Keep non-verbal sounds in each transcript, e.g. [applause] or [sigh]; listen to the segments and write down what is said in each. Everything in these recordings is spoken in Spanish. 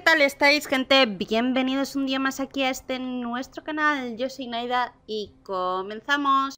¿qué tal estáis gente? Bienvenidos un día más aquí a este nuestro canal, yo soy Naida y comenzamos.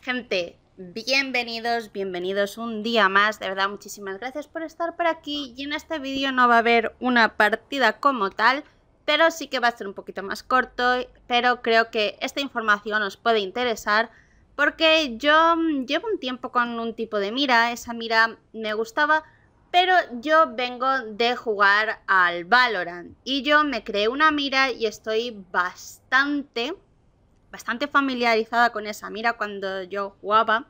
Gente, bienvenidos, bienvenidos un día más, de verdad muchísimas gracias por estar por aquí y en este vídeo no va a haber una partida como tal, pero sí que va a ser un poquito más corto, pero creo que esta información os puede interesar porque yo mm, llevo un tiempo con un tipo de mira, esa mira me gustaba, pero yo vengo de jugar al Valorant y yo me creé una mira y estoy bastante, bastante familiarizada con esa mira cuando yo jugaba.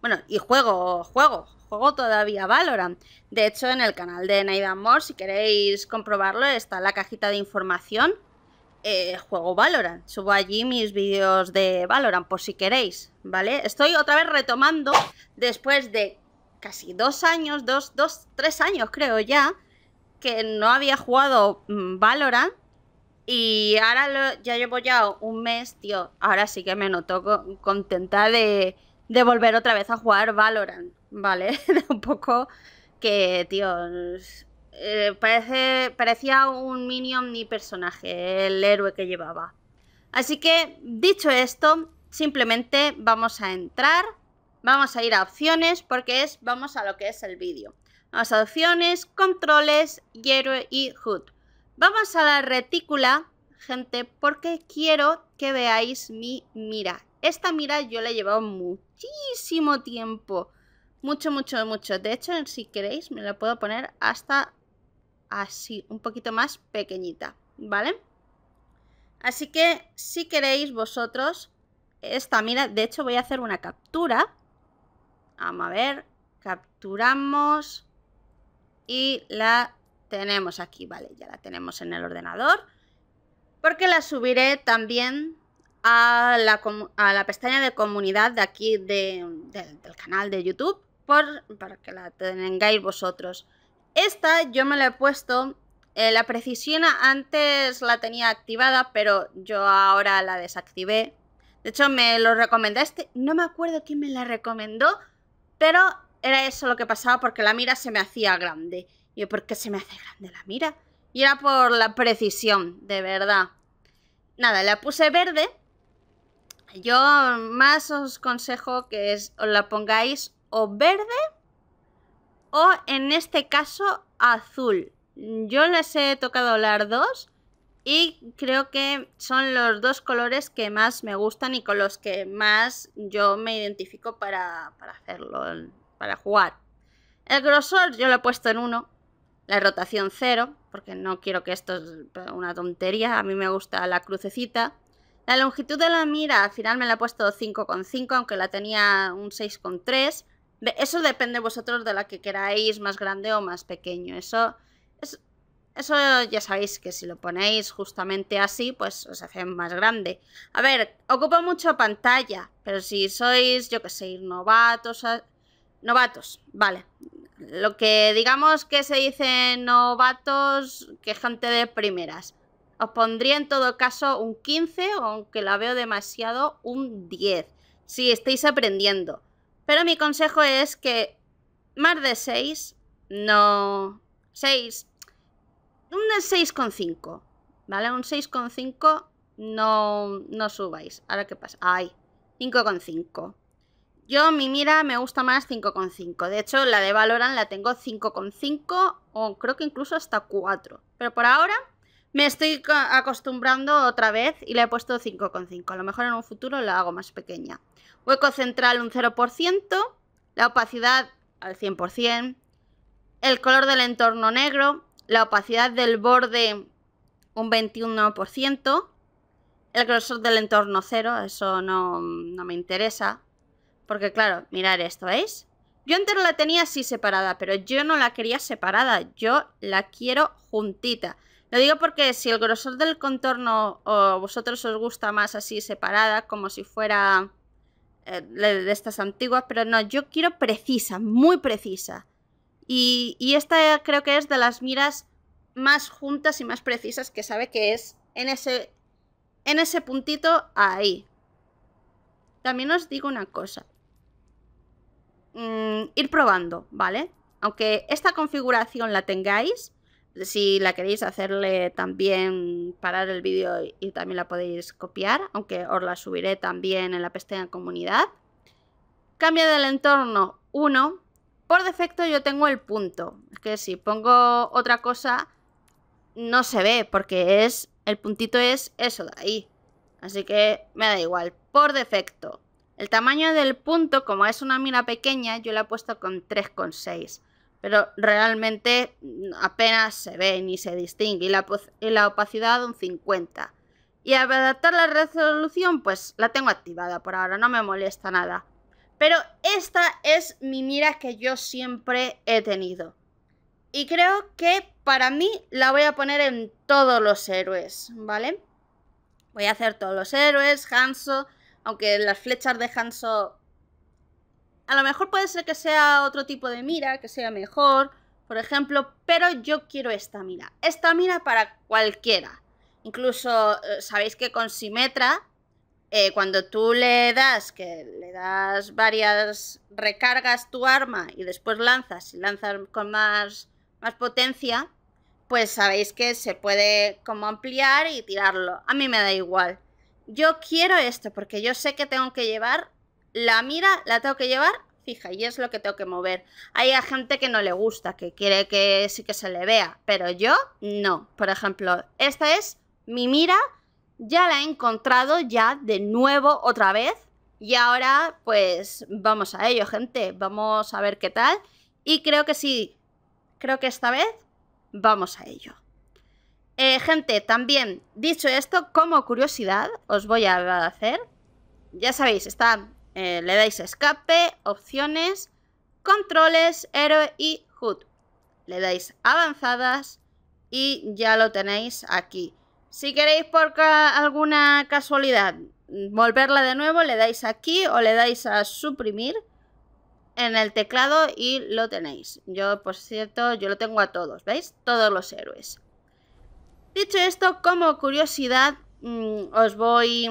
Bueno, y juego, juego, juego todavía Valorant. De hecho, en el canal de Naida si queréis comprobarlo, está la cajita de información eh, juego Valorant. Subo allí mis vídeos de Valorant por si queréis, ¿vale? Estoy otra vez retomando después de casi dos años, dos, dos, tres años creo ya, que no había jugado mm, Valorant. Y ahora ya llevo ya un mes, tío. Ahora sí que me noto contenta de, de volver otra vez a jugar Valorant, ¿vale? [laughs] un poco que, tío, eh, parece, parecía un minion ni personaje, el héroe que llevaba. Así que, dicho esto, simplemente vamos a entrar, vamos a ir a opciones, porque es, vamos a lo que es el vídeo. Vamos a opciones, controles, héroe y hood Vamos a la retícula, gente, porque quiero que veáis mi mira. Esta mira yo la he llevado muchísimo tiempo. Mucho, mucho, mucho. De hecho, si queréis, me la puedo poner hasta así, un poquito más pequeñita, ¿vale? Así que si queréis vosotros, esta, mira, de hecho voy a hacer una captura. Vamos a ver, capturamos y la tenemos aquí, vale, ya la tenemos en el ordenador. Porque la subiré también a la, pestaña de comunidad de aquí del canal de YouTube por, para que la tengáis vosotros. Esta yo me la he puesto, eh, la precisión antes la tenía activada, pero yo ahora la desactivé. De hecho, me lo recomendaste, no me acuerdo quién me la recomendó, pero era eso lo que pasaba porque la mira se me hacía grande. Y yo, ¿por qué se me hace grande la mira? Y era por la precisión, de verdad. Nada, la puse verde. Yo más os consejo que os la pongáis o verde o en este caso azul. Yo les he tocado las dos y creo que son los dos colores que más me gustan y con los que más yo me identifico para, para hacerlo, para jugar. El grosor yo lo he puesto en 1, la rotación 0, porque no quiero que esto es una tontería, a mí me gusta la crucecita. La longitud de la mira al final me la he puesto 5,5, aunque la tenía un 6,3 eso depende vosotros de la que queráis, más grande o más pequeño. Eso, eso ya sabéis que si lo ponéis justamente así, pues os hace más grande. A ver, ocupa mucho pantalla, pero si sois, yo que sé, novatos, novatos, vale. Lo que digamos que se dice novatos, que gente de primeras. Os pondría en todo caso un 15, aunque la veo demasiado, un 10. Si estáis aprendiendo. Pero mi consejo es que más de 6, no 6, un 6,5, ¿vale? Un 6,5 no, no subáis. Ahora qué pasa. Ay, 5,5. Yo mi mira me gusta más 5,5. De hecho, la de Valorant la tengo 5,5 o creo que incluso hasta 4. Pero por ahora me estoy acostumbrando otra vez y le he puesto 5,5. A lo mejor en un futuro la hago más pequeña. Hueco central un 0%, la opacidad al 100%, el color del entorno negro, la opacidad del borde un 21%, el grosor del entorno 0, eso no, no me interesa, porque claro, mirar esto, ¿veis? Yo entero la tenía así separada, pero yo no la quería separada, yo la quiero juntita. Lo digo porque si el grosor del contorno o vosotros os gusta más así separada, como si fuera eh, de estas antiguas, pero no, yo quiero precisa, muy precisa. Y, esta creo que es de las miras más juntas y más precisas que sabe que es en ese, en ese puntito ahí. También os digo una cosa. Mm, ir probando, ¿vale? Aunque esta configuración la tengáis, si la queréis hacerle también parar el vídeo y también la podéis copiar, aunque os la subiré también en la pestaña comunidad. cambio del entorno 1. Por defecto yo tengo el punto. Es que si pongo otra cosa no se ve porque es el puntito es eso de ahí. Así que me da igual. Por defecto. El tamaño del punto, como es una mina pequeña, yo la he puesto con 3,6 pero realmente mm, apenas se ve ni se distingue y la, opacidad la opacidad un 50. Y al adaptar la resolución, pues la tengo activada por ahora, no me molesta nada. Pero esta es mi mira que yo siempre he tenido. Y creo que para mí la voy a poner en todos los héroes, ¿vale? Voy a hacer todos los héroes, Hanso, aunque las flechas de Hanso a lo mejor puede ser que sea otro tipo de mira, que sea mejor, por ejemplo, pero yo quiero esta mira. Esta mira para cualquiera. Incluso eh, sabéis que con Simetra, eh, cuando tú le das, que le das varias, recargas tu arma y después lanzas y lanzas con más, más potencia, pues sabéis que se puede como ampliar y tirarlo. A mí me da igual. Yo quiero esto porque yo sé que tengo que llevar la mira la tengo que llevar fija y es lo que tengo que mover. Hay gente que no le gusta, que quiere que sí que se le vea, pero yo no. Por ejemplo, esta es mi mira, ya la he encontrado ya de nuevo otra vez y ahora pues vamos a ello, gente. Vamos a ver qué tal y creo que sí, creo que esta vez vamos a ello. Eh, gente, también, dicho esto, como curiosidad, os voy a hacer, ya sabéis, está eh, le dais escape, opciones, controles, héroe y HUD. Le dais avanzadas y ya lo tenéis aquí. Si queréis por alguna casualidad volverla de nuevo, le dais aquí o le dais a suprimir en el teclado y lo tenéis. Yo, por cierto, yo lo tengo a todos, ¿veis? Todos los héroes. Dicho esto, como curiosidad, mm, os voy,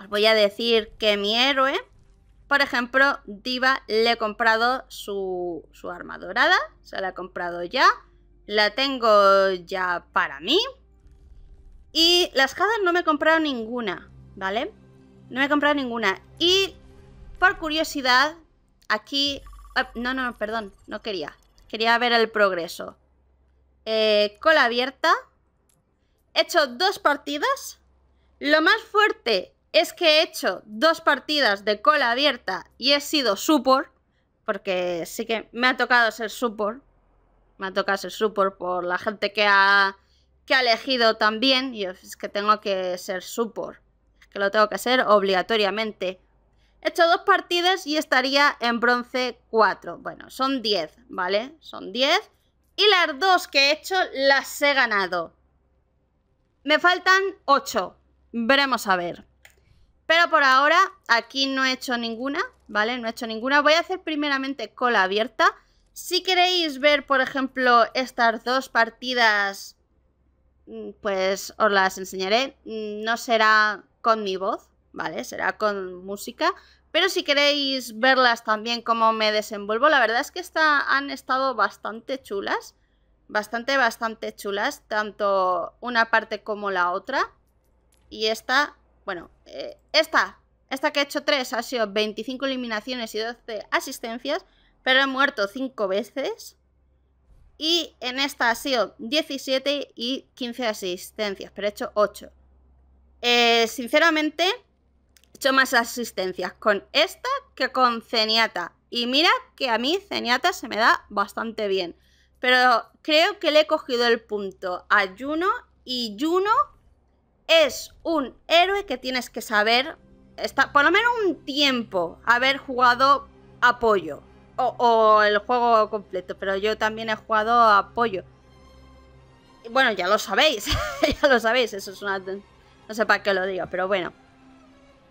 os voy a decir que mi héroe por ejemplo, Diva le he comprado su, arma dorada, se la he comprado ya, la tengo ya para mí. Y las cadenas no me he comprado ninguna, ¿vale? No me he comprado ninguna. Y por curiosidad, aquí... Ah, no, no, perdón, no quería. Quería ver el progreso. Eh, cola abierta. He hecho dos partidas. Lo más fuerte es que he hecho dos partidas de cola abierta y he sido support, porque sí que me ha tocado ser support, me ha tocado ser support por la gente que ha, que ha elegido también, y es que tengo que ser support, que lo tengo que ser obligatoriamente. He hecho dos partidas y estaría en bronce 4, bueno, son 10, ¿vale? Son 10, y las dos que he hecho las he ganado. Me faltan 8, veremos a ver. Pero por ahora aquí no he hecho ninguna, ¿vale? No he hecho ninguna. Voy a hacer primeramente cola abierta. Si queréis ver, por ejemplo, estas dos partidas, mm, pues os las enseñaré. Mm, no será con mi voz, ¿vale? Será con música. Pero si queréis verlas también cómo me desenvuelvo, la verdad es que esta, han estado bastante chulas. Bastante, bastante chulas, tanto una parte como la otra. Y esta bueno, eh, esta, esta que he hecho 3 ha sido 25 eliminaciones y 12 asistencias, pero he muerto 5 veces. Y en esta ha sido 17 y 15 asistencias, pero he hecho 8. Eh, sinceramente, he hecho más asistencias con esta que con Ceniata. Y mira que a mí Ceniata se me da bastante bien. Pero creo que le he cogido el punto a Juno y Juno es un héroe que tienes que saber, está, por lo menos un tiempo, haber jugado apoyo o, o el juego completo, pero yo también he jugado apoyo. bueno, ya lo sabéis, [laughs] ya lo sabéis, eso es una... No sé para qué lo digo, pero bueno.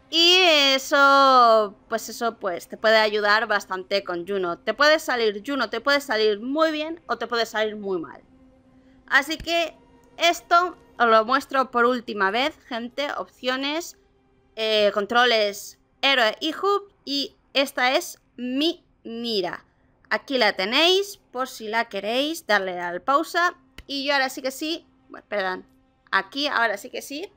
Y eso, pues eso, pues te puede ayudar bastante con Juno. Te puede salir Juno, te puede salir muy bien o te puede salir muy mal. Así que esto os lo muestro por última vez, gente. Opciones, eh, controles, héroe y hub. Y esta es mi mira. Aquí la tenéis, por si la queréis, darle al pausa. Y yo ahora sí que sí, bueno, perdón, aquí ahora sí que sí.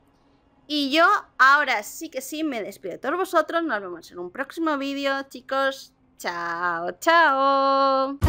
Y yo ahora sí que sí me despido de todos vosotros. Nos vemos en un próximo vídeo, chicos. Chao, chao.